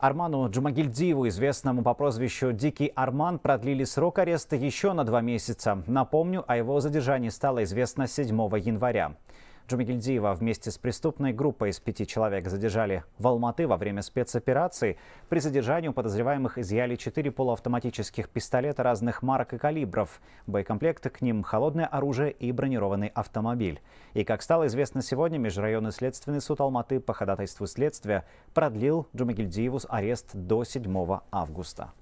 Арману Джумагильдиеву, известному по прозвищу «Дикий Арман», продлили срок ареста еще на два месяца. Напомню, о его задержании стало известно 7 января. Джумагильдиева вместе с преступной группой из пяти человек задержали в Алматы во время спецоперации. При задержании у подозреваемых изъяли четыре полуавтоматических пистолета разных марок и калибров, боекомплекты к ним, холодное оружие и бронированный автомобиль. И, как стало известно сегодня, Межрайонный следственный суд Алматы по ходатайству следствия продлил Джумагильдиеву арест до 7 августа.